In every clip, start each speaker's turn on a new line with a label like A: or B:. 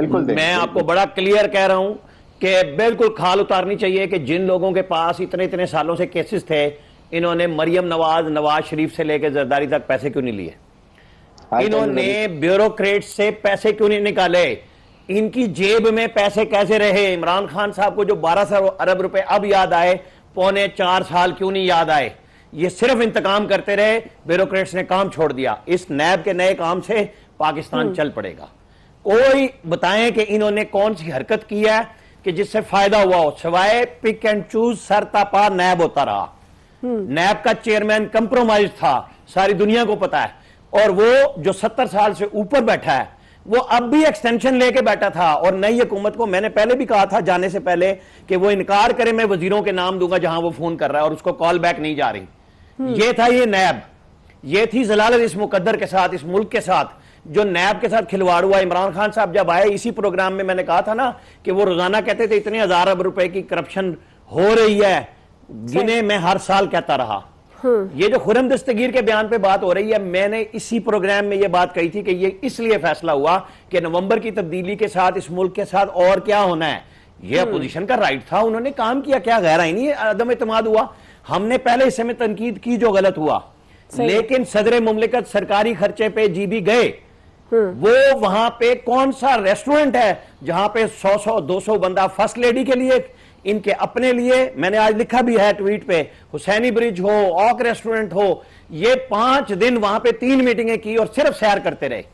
A: बिल्कुल मैं आपको बड़ा क्लियर कह रहा हूं कि बिल्कुल खाल उतारनी चाहिए कि जिन लोगों के पास इतने इतने सालों से केसेस थे इन्होंने मरियम नवाज नवाज शरीफ से लेकर जरदारी तक पैसे क्यों नहीं लिए हाँ इन्होंने ब्यूरोक्रेट हाँ से पैसे क्यों नहीं निकाले इनकी जेब में पैसे कैसे रहे इमरान खान साहब को जो बारह सौ अरब रुपए अब याद आए पौने चार साल क्यों नहीं याद आए ये सिर्फ इंतकाम करते रहे ब्यूरोक्रेट्स ने काम छोड़ दिया इस नैब के नए काम से पाकिस्तान हम्म। चल पड़ेगा कोई बताएं कि इन्होंने कौन सी हरकत की है कि जिससे फायदा हुआ हो सिवाय पिक एंड चूज सरतापा नैब होता रहा हम्म। नैब का चेयरमैन कंप्रोमाइज था सारी दुनिया को पता है और वो जो सत्तर साल से ऊपर बैठा है वो अब भी एक्सटेंशन लेके बैठा था और नई हुकूमत को मैंने पहले भी कहा था जाने से पहले कि वो इनकार करे मैं वजीरों के नाम दूंगा जहां वो फोन कर रहा है और उसको कॉल बैक नहीं जा रही हम्म। ये था ये नैब ये थी जलालत इस मुकद्दर के साथ इस मुल्क के साथ जो नैब के साथ खिलवाड़ हुआ इमरान खान साहब जब आए इसी प्रोग्राम में मैंने कहा था ना कि वो रोजाना कहते थे इतने हजार अरब रुपए की करप्शन हो रही है जिन्हें मैं हर साल कहता रहा हाँ। ये जो खुरम दस्तगीर के बयान पे बात हो रही है मैंने इसी प्रोग्राम में ये बात कही थी कि ये इसलिए फैसला हुआ कि नवंबर की तब्दीली के साथ इस मुल्क के साथ और क्या होना है ये अपोजिशन हाँ। का राइट था उन्होंने काम किया क्या गहरा ही नहीं अदम इतमाद हुआ हमने पहले इस समय तनकीद की जो गलत हुआ लेकिन सदर मुमलिकत सरकारी खर्चे पे जी भी गए हम्म। वो वहां पे कौन सा रेस्टोरेंट है जहां पे 100 सौ 200 बंदा फर्स्ट लेडी के लिए इनके अपने लिए मैंने आज लिखा भी है ट्वीट पे हुसैनी ब्रिज हो ऑक रेस्टोरेंट हो ये पांच दिन वहां पे तीन मीटिंगें की और सिर्फ सैर करते रहे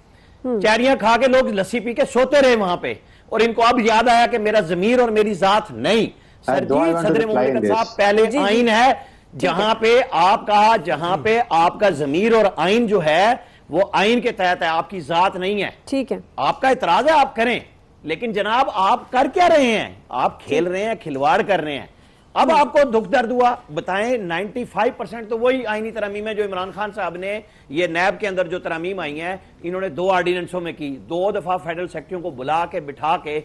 A: हम्म। चैरियां खा के लोग लस्सी पी के सोते रहे वहां पे और इनको अब याद आया कि मेरा जमीर और मेरी जात नहीं सरजीत सदर मुमलिकत साहब पहले आइन है जहां पे आपका जहां पे आपका जमीर और आइन जो है वो आइन के तहत है आपकी जात नहीं है ठीक है आपका इतराज है आप करें लेकिन जनाब आप कर क्या रहे हैं आप खेल रहे हैं खिलवाड़ कर रहे हैं अब आपको दुख दर्द हुआ बताएं 95 परसेंट तो वही आईनी तरमीम है जो इमरान खान साहब ने ये नैब के अंदर जो तरमीम आई है इन्होंने दो ऑर्डिनेंसों में की दो दफा फेडरल सेक्रेटरियों को बुला के बिठा के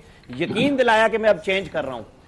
A: यकीन दिलाया कि मैं अब चेंज कर रहा हूं